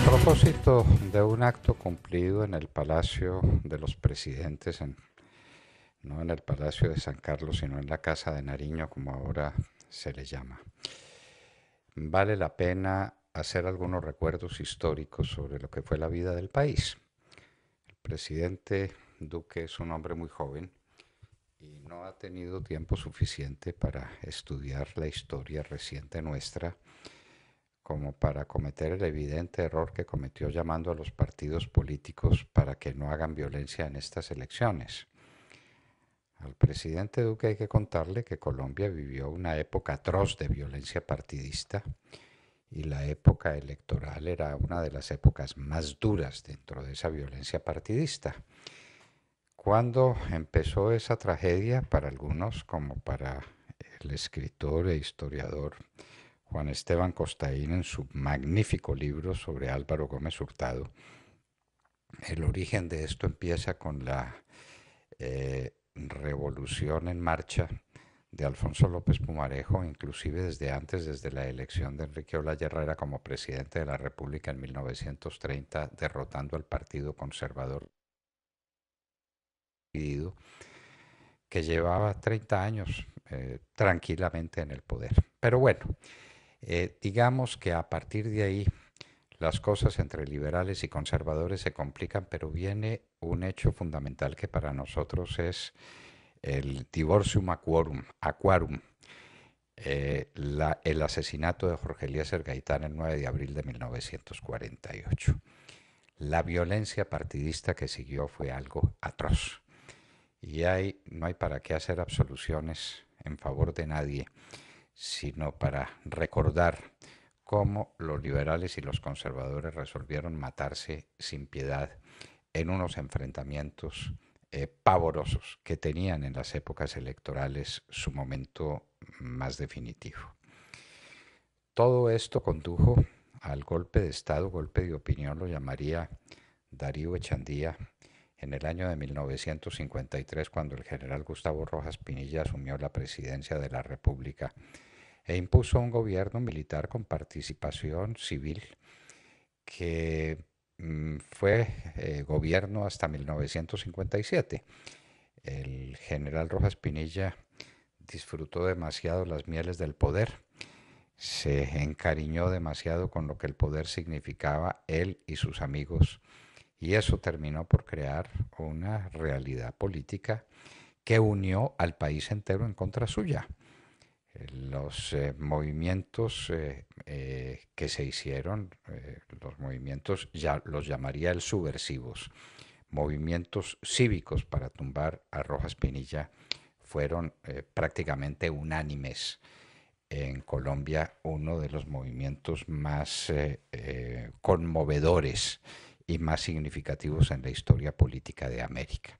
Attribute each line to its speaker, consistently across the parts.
Speaker 1: A propósito de un acto cumplido en el Palacio de los Presidentes, no en el Palacio de San Carlos, sino en la Casa de Nariño, como ahora se le llama, vale la pena hacer algunos recuerdos históricos sobre lo que fue la vida del país. El presidente Duque es un hombre muy joven y no ha tenido tiempo suficiente para estudiar la historia reciente nuestra como para cometer el evidente error que cometió llamando a los partidos políticos para que no hagan violencia en estas elecciones. Al presidente Duque hay que contarle que Colombia vivió una época atroz de violencia partidista y la época electoral era una de las épocas más duras dentro de esa violencia partidista. Cuando empezó esa tragedia, para algunos como para el escritor e historiador Juan Esteban Costaín en su magnífico libro sobre Álvaro Gómez Hurtado. El origen de esto empieza con la eh, revolución en marcha de Alfonso López Pumarejo, inclusive desde antes, desde la elección de Enrique Olaya Herrera como presidente de la República en 1930, derrotando al Partido Conservador que llevaba 30 años eh, tranquilamente en el poder. Pero bueno, eh, digamos que a partir de ahí las cosas entre liberales y conservadores se complican, pero viene un hecho fundamental que para nosotros es el divorcium aquorum, aquarum, eh, el asesinato de Jorge Eliezer Gaitán el 9 de abril de 1948. La violencia partidista que siguió fue algo atroz. Y no hay para qué hacer absoluciones en favor de nadie sino para recordar cómo los liberales y los conservadores resolvieron matarse sin piedad en unos enfrentamientos eh, pavorosos que tenían en las épocas electorales su momento más definitivo. Todo esto condujo al golpe de Estado, golpe de opinión, lo llamaría Darío Echandía, en el año de 1953, cuando el general Gustavo Rojas Pinilla asumió la presidencia de la República e impuso un gobierno militar con participación civil que mm, fue eh, gobierno hasta 1957. El general Rojas Pinilla disfrutó demasiado las mieles del poder, se encariñó demasiado con lo que el poder significaba él y sus amigos y eso terminó por crear una realidad política que unió al país entero en contra suya los eh, movimientos eh, eh, que se hicieron, los movimientos ya los llamaría el subversivos, movimientos cívicos para tumbar a Rojas Pinilla fueron prácticamente unánimes. En Colombia uno de los movimientos más conmovedores y más significativos en la historia política de América.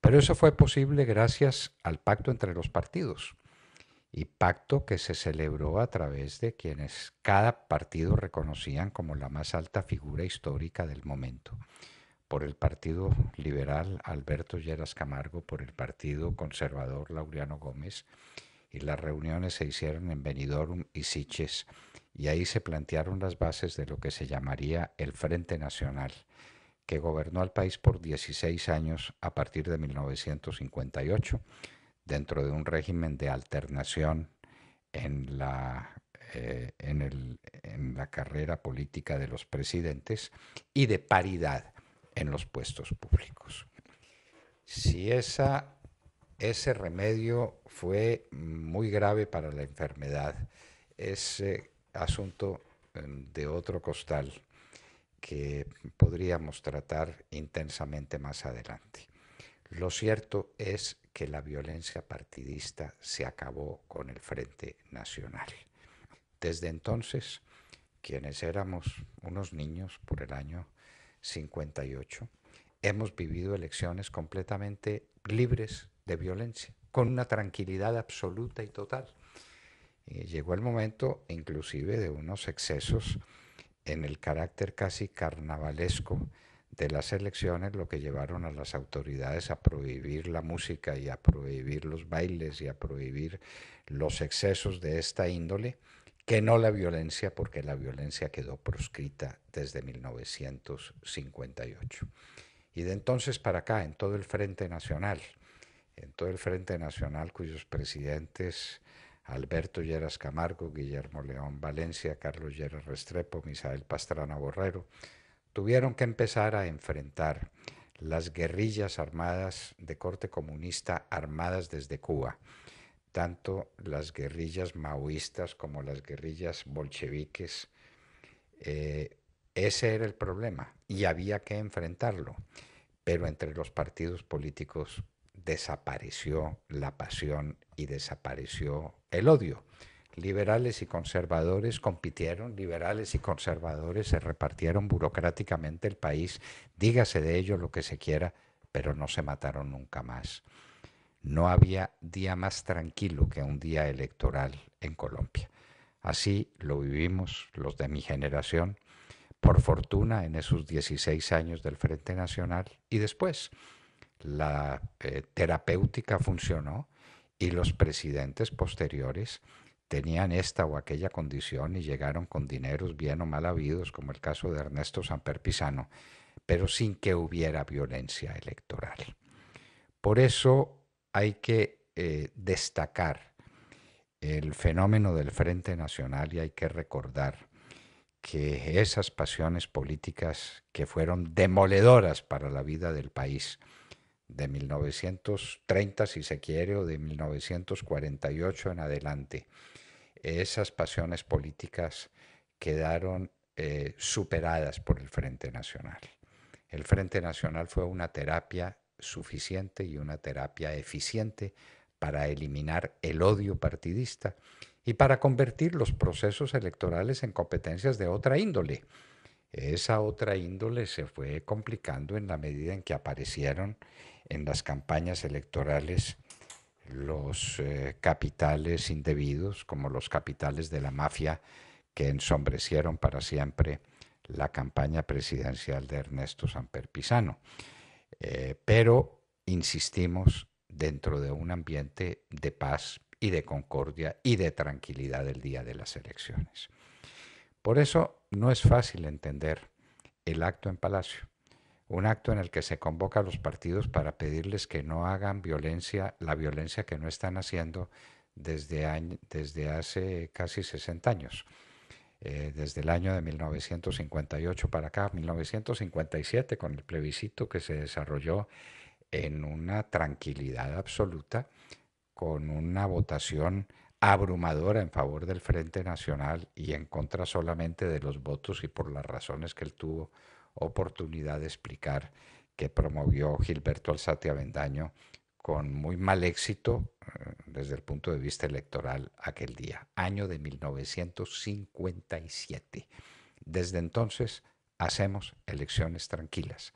Speaker 1: Pero eso fue posible gracias al pacto entre los partidos y pacto que se celebró a través de quienes cada partido reconocían como la más alta figura histórica del momento. Por el Partido Liberal, Alberto Lleras Camargo, por el Partido Conservador, Laureano Gómez, y las reuniones se hicieron en Benidorm y Siches, y ahí se plantearon las bases de lo que se llamaría el Frente Nacional, que gobernó al país por 16 años a partir de 1958 dentro de un régimen de alternación en la, eh, en la carrera política de los presidentes y de paridad en los puestos públicos. Si esa, ese remedio fue muy grave para la enfermedad, ese asunto em, de otro costal que podríamos tratar intensamente más adelante. Lo cierto es que la violencia partidista se acabó con el Frente Nacional. Desde entonces, quienes éramos unos niños por el año 58, hemos vivido elecciones completamente libres de violencia, con una tranquilidad absoluta y total. llegó el momento inclusive de unos excesos en el carácter casi carnavalesco de las elecciones lo que llevaron a las autoridades a prohibir la música y a prohibir los bailes y a prohibir los excesos de esta índole, que no la violencia, porque la violencia quedó proscrita desde 1958. Y de entonces para acá, en todo el Frente Nacional, en todo el Frente Nacional cuyos presidentes Alberto Lleras Camargo, Guillermo León Valencia, Carlos Lleras Restrepo, Misael Pastrana Borrero, tuvieron que empezar a enfrentar las guerrillas armadas de corte comunista armadas desde Cuba, tanto las guerrillas maoístas como las guerrillas bolcheviques. Eh, ese era el problema y había que enfrentarlo, pero entre los partidos políticos desapareció la pasión y desapareció el odio liberales y conservadores compitieron, liberales y conservadores se repartieron burocráticamente el país, dígase de ello lo que se quiera, pero no se mataron nunca más. No había día más tranquilo que un día electoral en Colombia. Así lo vivimos los de mi generación, por fortuna en esos 16 años del Frente Nacional y después. La eh, terapéutica funcionó y los presidentes posteriores tenían esta o aquella condición y llegaron con dineros bien o mal habidos, como el caso de Ernesto Pisano, pero sin que hubiera violencia electoral. Por eso hay que eh, destacar el fenómeno del Frente Nacional y hay que recordar que esas pasiones políticas que fueron demoledoras para la vida del país de 1930, si se quiere, o de 1948 en adelante, esas pasiones políticas quedaron eh, superadas por el Frente Nacional. El Frente Nacional fue una terapia suficiente y una terapia eficiente para eliminar el odio partidista y para convertir los procesos electorales en competencias de otra índole. Esa otra índole se fue complicando en la medida en que aparecieron en las campañas electorales los eh, capitales indebidos, como los capitales de la mafia que ensombrecieron para siempre la campaña presidencial de Ernesto Samper Eh, pero, insistimos, dentro de un ambiente de paz y de concordia y de tranquilidad el día de las elecciones. Por eso no es fácil entender el acto en Palacio un acto en el que se convoca a los partidos para pedirles que no hagan violencia, la violencia que no están haciendo desde, hace casi 60 años, eh, desde el año de 1958 para acá, 1957, con el plebiscito que se desarrolló en una tranquilidad absoluta, con una votación abrumadora en favor del Frente Nacional y en contra solamente de los votos y por las razones que él tuvo oportunidad de explicar que promovió Gilberto Alzate Avendaño con muy mal éxito eh, desde el punto de vista electoral aquel día, año de 1957. Desde entonces hacemos elecciones tranquilas.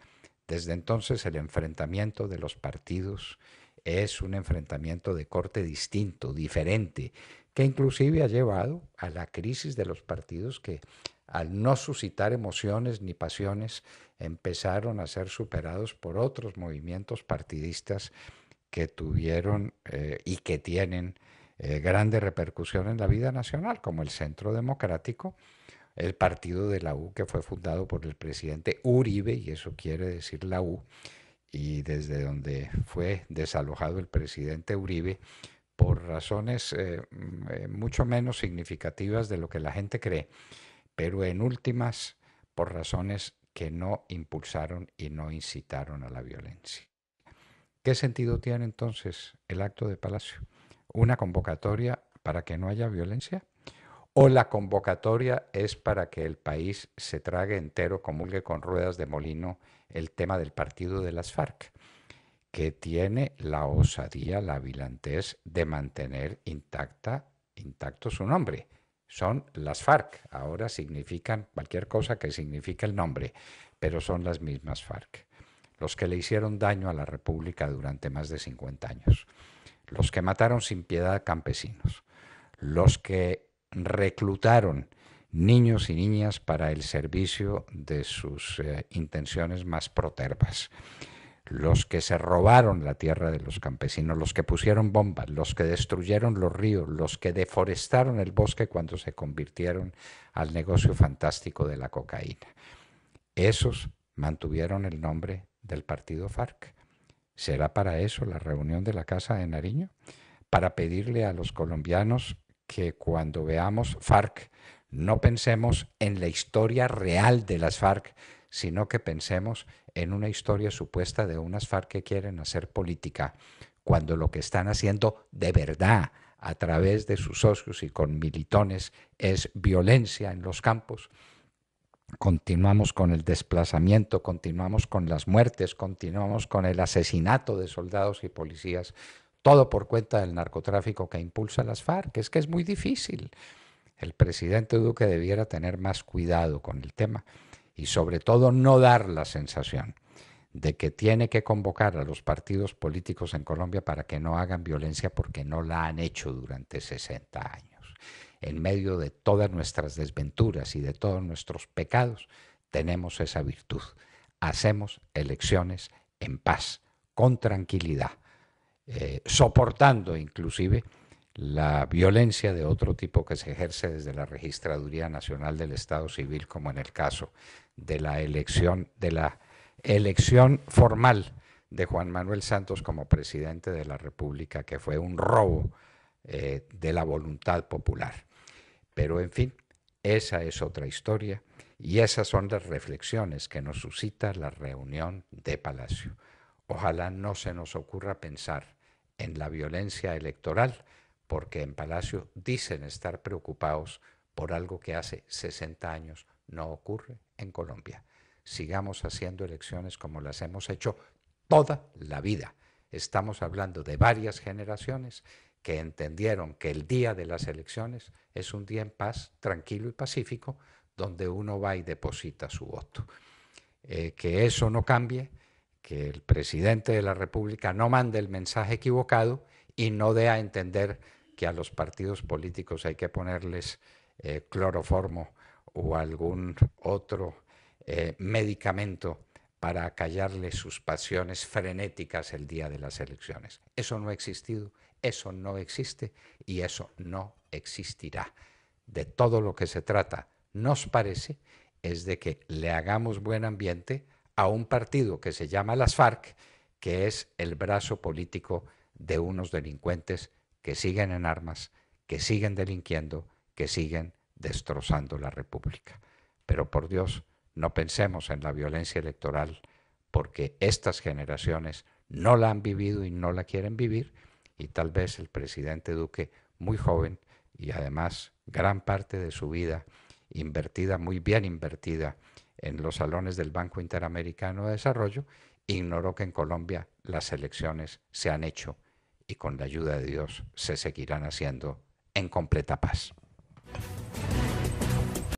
Speaker 1: Desde entonces el enfrentamiento de los partidos es un enfrentamiento de corte distinto, diferente, que inclusive ha llevado a la crisis de los partidos que al no suscitar emociones ni pasiones, empezaron a ser superados por otros movimientos partidistas que tuvieron eh, y que tienen eh, grande repercusión en la vida nacional, como el Centro Democrático, el partido de la U que fue fundado por el presidente Uribe, y eso quiere decir la U, y desde donde fue desalojado el presidente Uribe por razones eh, mucho menos significativas de lo que la gente cree pero en últimas por razones que no impulsaron y no incitaron a la violencia. ¿Qué sentido tiene entonces el acto de Palacio? ¿Una convocatoria para que no haya violencia? ¿O la convocatoria es para que el país se trague entero, comulgue con ruedas de molino el tema del partido de las FARC, que tiene la osadía, la vilantez de mantener intacta, intacto su nombre? son las FARC. Ahora significan cualquier cosa que signifique el nombre, pero son las mismas FARC. Los que le hicieron daño a la República durante más de 50 años. Los que mataron sin piedad campesinos. Los que reclutaron niños y niñas para el servicio de sus eh, intenciones más protervas los que se robaron la tierra de los campesinos, los que pusieron bombas, los que destruyeron los ríos, los que deforestaron el bosque cuando se convirtieron al negocio fantástico de la cocaína. Esos mantuvieron el nombre del partido FARC. ¿Será para eso la reunión de la Casa de Nariño? Para pedirle a los colombianos que cuando veamos FARC no pensemos en la historia real de las FARC, sino que pensemos en una historia supuesta de unas FARC que quieren hacer política, cuando lo que están haciendo de verdad a través de sus socios y con militones es violencia en los campos. Continuamos con el desplazamiento, continuamos con las muertes, continuamos con el asesinato de soldados y policías, todo por cuenta del narcotráfico que impulsa las FARC. Es que es muy difícil. El presidente Duque debiera tener más cuidado con el tema y sobre todo no dar la sensación de que tiene que convocar a los partidos políticos en Colombia para que no hagan violencia porque no la han hecho durante 60 años. En medio de todas nuestras desventuras y de todos nuestros pecados, tenemos esa virtud. Hacemos elecciones en paz, con tranquilidad, eh, soportando inclusive la violencia de otro tipo que se ejerce desde la Registraduría Nacional del Estado Civil, como en el caso de la elección, de la elección formal de Juan Manuel Santos como presidente de la República, que fue un robo eh, de la voluntad popular. Pero en fin, esa es otra historia y esas son las reflexiones que nos suscita la reunión de Palacio. Ojalá no se nos ocurra pensar en la violencia electoral, porque en Palacio dicen estar preocupados por algo que hace 60 años no ocurre en Colombia. Sigamos haciendo elecciones como las hemos hecho toda la vida. Estamos hablando de varias generaciones que entendieron que el día de las elecciones es un día en paz, tranquilo y pacífico, donde uno va y deposita su voto. Eh, que eso no cambie, que el presidente de la República no mande el mensaje equivocado y no dé a entender que a los partidos políticos hay que ponerles eh, cloroformo o algún otro eh, medicamento para callarles sus pasiones frenéticas el día de las elecciones. Eso no ha existido, eso no existe y eso no existirá. De todo lo que se trata, nos parece, es de que le hagamos buen ambiente a un partido que se llama las FARC, que es el brazo político de unos delincuentes que siguen en armas, que siguen delinquiendo, que siguen destrozando la República. Pero por Dios, no pensemos en la violencia electoral porque estas generaciones no la han vivido y no la quieren vivir y tal vez el presidente Duque, muy joven y además gran parte de su vida invertida, muy bien invertida en los salones del Banco Interamericano de Desarrollo, ignoró que en Colombia las elecciones se han hecho y con la ayuda de Dios se seguirán haciendo en completa paz.